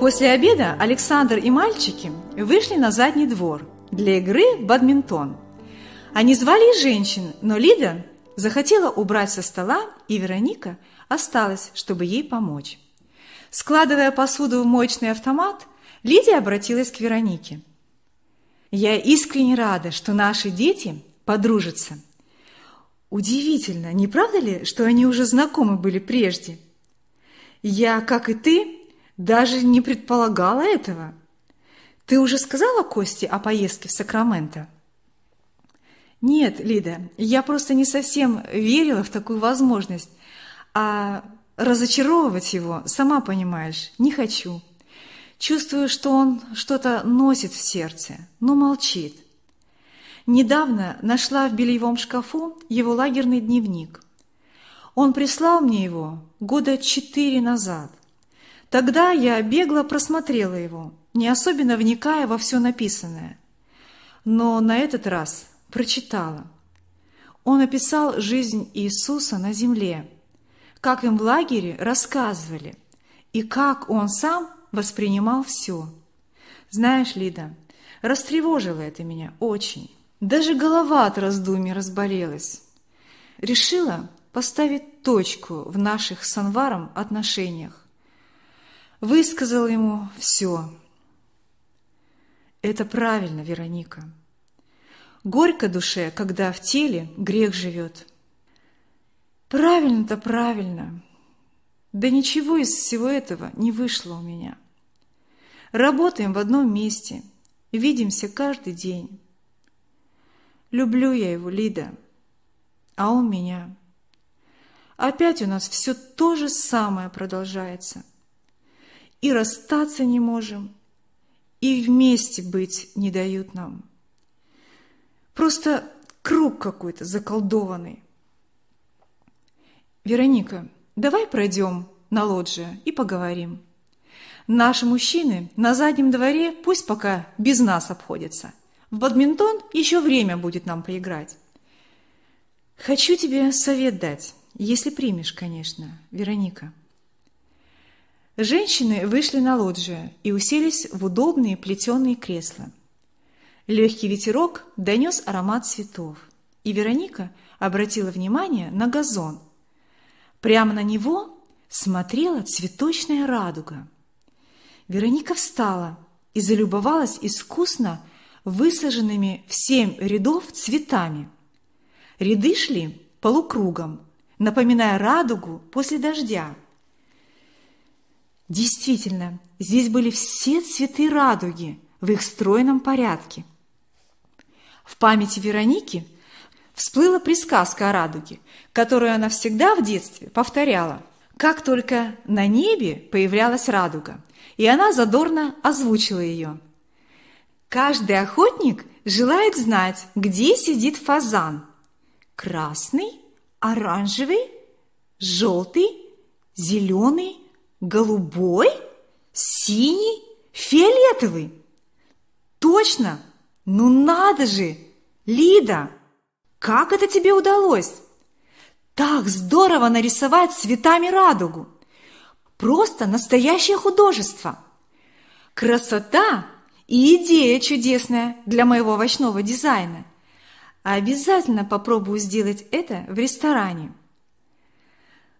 После обеда Александр и мальчики вышли на задний двор для игры в бадминтон. Они звали женщин, но Лида захотела убрать со стола, и Вероника осталась, чтобы ей помочь. Складывая посуду в моечный автомат, Лидия обратилась к Веронике. «Я искренне рада, что наши дети подружатся. Удивительно, не правда ли, что они уже знакомы были прежде? Я, как и ты, даже не предполагала этого. Ты уже сказала Косте о поездке в Сакраменто? Нет, Лида, я просто не совсем верила в такую возможность. А разочаровывать его, сама понимаешь, не хочу. Чувствую, что он что-то носит в сердце, но молчит. Недавно нашла в бельевом шкафу его лагерный дневник. Он прислал мне его года четыре назад. Тогда я бегло просмотрела его, не особенно вникая во все написанное. Но на этот раз прочитала. Он описал жизнь Иисуса на земле, как им в лагере рассказывали, и как он сам воспринимал все. Знаешь, Лида, растревожило это меня очень. Даже голова от раздумий разболелась. Решила поставить точку в наших с Анваром отношениях высказал ему все. Это правильно, Вероника. Горько душе, когда в теле грех живет. Правильно-то правильно. Да ничего из всего этого не вышло у меня. Работаем в одном месте, видимся каждый день. Люблю я его, Лида, а он меня. Опять у нас все то же самое продолжается и расстаться не можем, и вместе быть не дают нам. Просто круг какой-то заколдованный. Вероника, давай пройдем на лоджию и поговорим. Наши мужчины на заднем дворе пусть пока без нас обходятся. В бадминтон еще время будет нам поиграть. Хочу тебе совет дать, если примешь, конечно, Вероника. Женщины вышли на лоджию и уселись в удобные плетеные кресла. Легкий ветерок донес аромат цветов, и Вероника обратила внимание на газон. Прямо на него смотрела цветочная радуга. Вероника встала и залюбовалась искусно высаженными в семь рядов цветами. Ряды шли полукругом, напоминая радугу после дождя – Действительно, здесь были все цветы радуги в их стройном порядке. В памяти Вероники всплыла присказка о радуге, которую она всегда в детстве повторяла. Как только на небе появлялась радуга, и она задорно озвучила ее. Каждый охотник желает знать, где сидит фазан. Красный, оранжевый, желтый, зеленый, Голубой? Синий? Фиолетовый? Точно! Ну надо же! Лида, как это тебе удалось? Так здорово нарисовать цветами радугу! Просто настоящее художество! Красота и идея чудесная для моего овощного дизайна. Обязательно попробую сделать это в ресторане.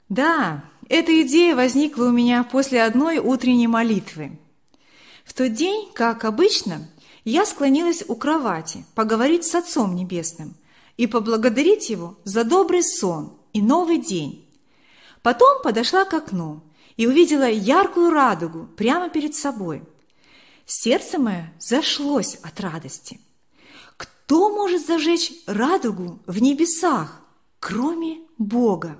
Да, эта идея возникла у меня после одной утренней молитвы. В тот день, как обычно, я склонилась у кровати поговорить с Отцом Небесным и поблагодарить Его за добрый сон и новый день. Потом подошла к окну и увидела яркую радугу прямо перед собой. Сердце мое зашлось от радости. Кто может зажечь радугу в небесах, кроме Бога?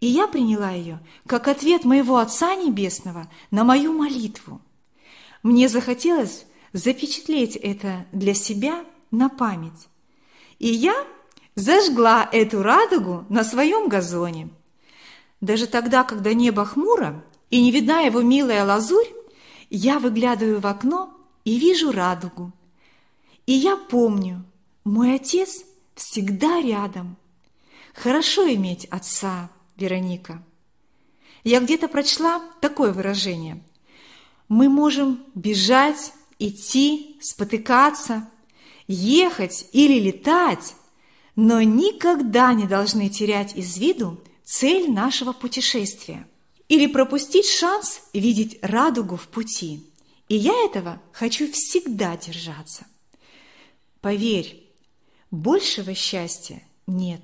и я приняла ее как ответ моего Отца Небесного на мою молитву. Мне захотелось запечатлеть это для себя на память. И я зажгла эту радугу на своем газоне. Даже тогда, когда небо хмуро и не видна его милая лазурь, я выглядываю в окно и вижу радугу. И я помню, мой отец всегда рядом. Хорошо иметь отца. Вероника. Я где-то прочла такое выражение. Мы можем бежать, идти, спотыкаться, ехать или летать, но никогда не должны терять из виду цель нашего путешествия или пропустить шанс видеть радугу в пути. И я этого хочу всегда держаться. Поверь, большего счастья нет.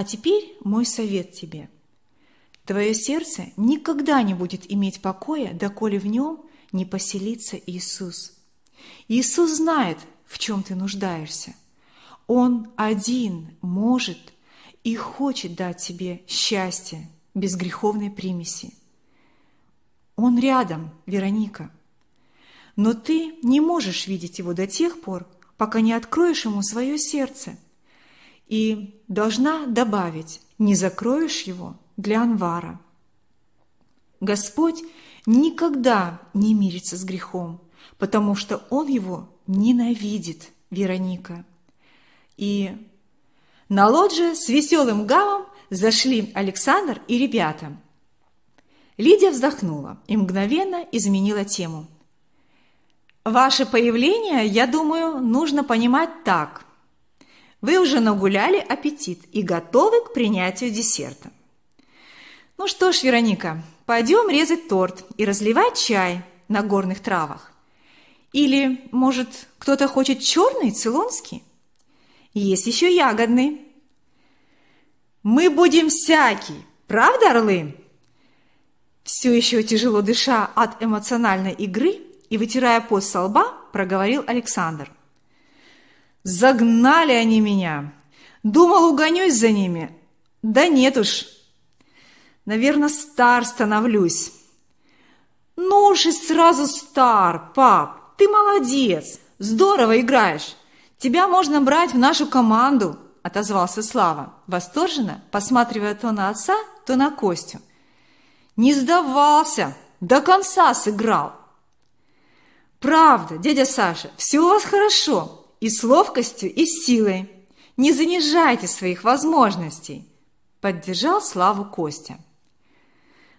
А теперь мой совет тебе. Твое сердце никогда не будет иметь покоя, доколе в нем не поселится Иисус. Иисус знает, в чем ты нуждаешься. Он один может и хочет дать тебе счастье без греховной примеси. Он рядом, Вероника. Но ты не можешь видеть его до тех пор, пока не откроешь ему свое сердце – и должна добавить, не закроешь его для Анвара. Господь никогда не мирится с грехом, потому что Он его ненавидит, Вероника. И на лоджии с веселым гамом зашли Александр и ребята. Лидия вздохнула и мгновенно изменила тему. «Ваше появление, я думаю, нужно понимать так – вы уже нагуляли аппетит и готовы к принятию десерта. Ну что ж, Вероника, пойдем резать торт и разливать чай на горных травах. Или, может, кто-то хочет черный цилонский? Есть еще ягодный. Мы будем всякий, правда, орлы? Все еще тяжело дыша от эмоциональной игры и вытирая пот со лба, проговорил Александр – Загнали они меня. Думал, угонюсь за ними. Да нет уж. Наверное, стар становлюсь. Ну уж и сразу стар, пап. Ты молодец. Здорово играешь. Тебя можно брать в нашу команду, отозвался Слава, восторженно, посматривая то на отца, то на Костю. Не сдавался, до конца сыграл. Правда, дядя Саша, все у вас хорошо, и с ловкостью, и с силой. Не занижайте своих возможностей», – поддержал Славу Костя.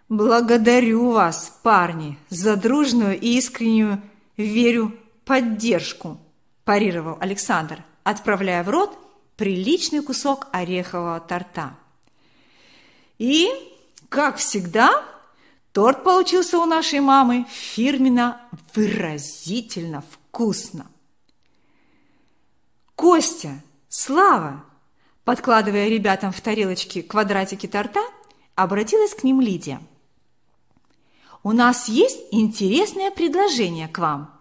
«Благодарю вас, парни, за дружную и искреннюю, верю, поддержку», – парировал Александр, отправляя в рот приличный кусок орехового торта. И, как всегда, торт получился у нашей мамы фирменно выразительно вкусно. Костя! Слава!» Подкладывая ребятам в тарелочки квадратики торта, обратилась к ним Лидия. «У нас есть интересное предложение к вам.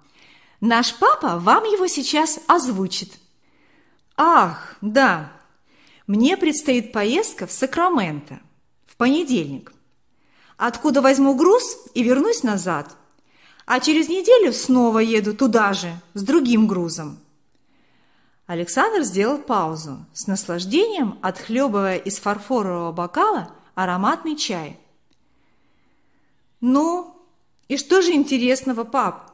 Наш папа вам его сейчас озвучит». «Ах, да, мне предстоит поездка в Сакраменто в понедельник. Откуда возьму груз и вернусь назад, а через неделю снова еду туда же с другим грузом. Александр сделал паузу, с наслаждением отхлебывая из фарфорового бокала ароматный чай. «Ну, и что же интересного, пап?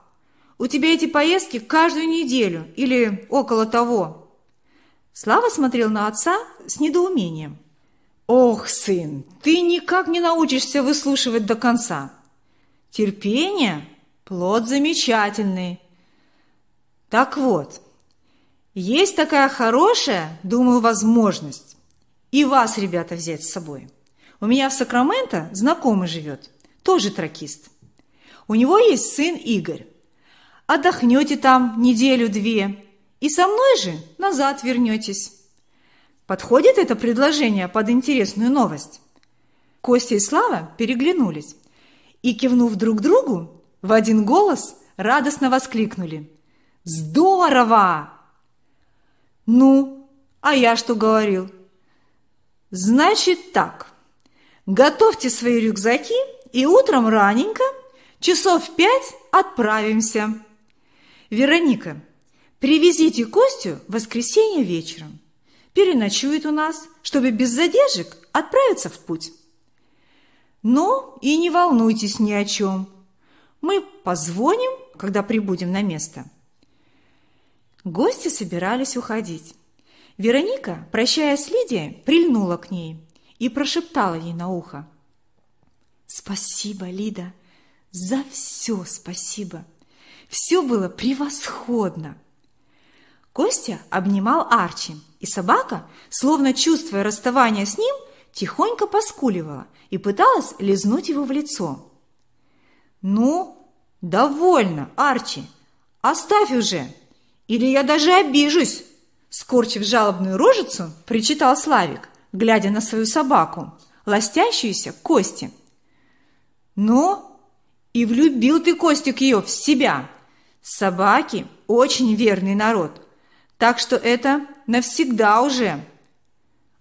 У тебя эти поездки каждую неделю или около того?» Слава смотрел на отца с недоумением. «Ох, сын, ты никак не научишься выслушивать до конца. Терпение – плод замечательный. Так вот, есть такая хорошая, думаю, возможность и вас, ребята, взять с собой. У меня в Сакраменто знакомый живет, тоже тракист. У него есть сын Игорь. Отдохнете там неделю-две и со мной же назад вернетесь. Подходит это предложение под интересную новость? Костя и Слава переглянулись и, кивнув друг другу, в один голос радостно воскликнули. «Здорово!» Ну, а я что говорил? Значит так. Готовьте свои рюкзаки и утром раненько, часов в пять, отправимся. Вероника, привезите Костю в воскресенье вечером. Переночует у нас, чтобы без задержек отправиться в путь. Но и не волнуйтесь ни о чем. Мы позвоним, когда прибудем на место – Гости собирались уходить. Вероника, прощаясь с Лидией, прильнула к ней и прошептала ей на ухо. «Спасибо, Лида, за все спасибо. Все было превосходно!» Костя обнимал Арчи, и собака, словно чувствуя расставание с ним, тихонько поскуливала и пыталась лизнуть его в лицо. «Ну, довольно, Арчи! Оставь уже!» Или я даже обижусь!» Скорчив жалобную рожицу, причитал Славик, глядя на свою собаку, ластящуюся Кости. «Ну, и влюбил ты, Костик, ее в себя! Собаки – очень верный народ, так что это навсегда уже!»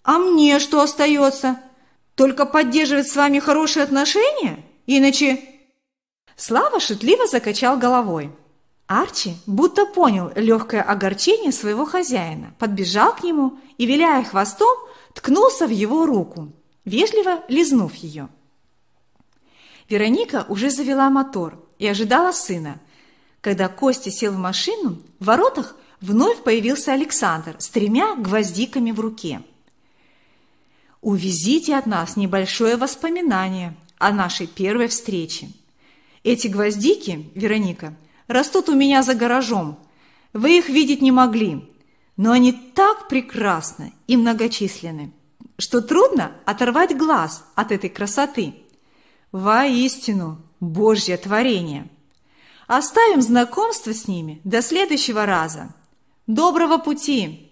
«А мне что остается? Только поддерживать с вами хорошие отношения? Иначе...» Слава шутливо закачал головой – Арчи будто понял легкое огорчение своего хозяина, подбежал к нему и, виляя хвостом, ткнулся в его руку, вежливо лизнув ее. Вероника уже завела мотор и ожидала сына. Когда Костя сел в машину, в воротах вновь появился Александр с тремя гвоздиками в руке. «Увезите от нас небольшое воспоминание о нашей первой встрече. Эти гвоздики, Вероника, растут у меня за гаражом. Вы их видеть не могли, но они так прекрасны и многочисленны, что трудно оторвать глаз от этой красоты. Воистину, Божье творение. Оставим знакомство с ними до следующего раза. Доброго пути!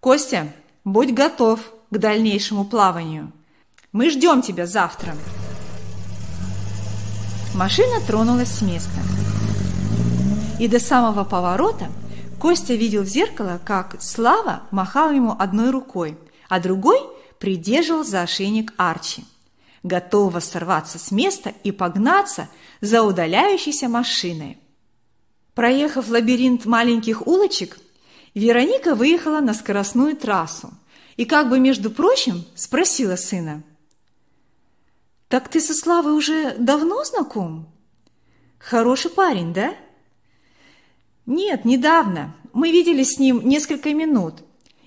Костя, будь готов к дальнейшему плаванию. Мы ждем тебя завтра. Машина тронулась с места. И до самого поворота Костя видел в зеркало, как Слава махал ему одной рукой, а другой придерживал за ошейник Арчи, готового сорваться с места и погнаться за удаляющейся машиной. Проехав лабиринт маленьких улочек, Вероника выехала на скоростную трассу и как бы, между прочим, спросила сына. «Так ты со Славой уже давно знаком? Хороший парень, да?» Нет, недавно. Мы виделись с ним несколько минут.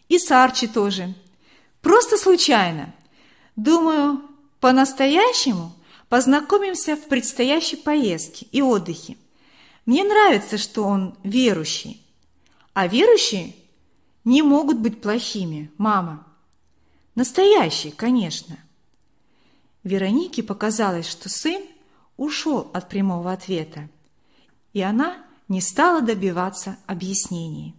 И с Арчи тоже. Просто случайно. Думаю, по-настоящему познакомимся в предстоящей поездке и отдыхе. Мне нравится, что он верующий. А верующие не могут быть плохими, мама. Настоящие, конечно. Веронике показалось, что сын ушел от прямого ответа. И она не стала добиваться объяснений.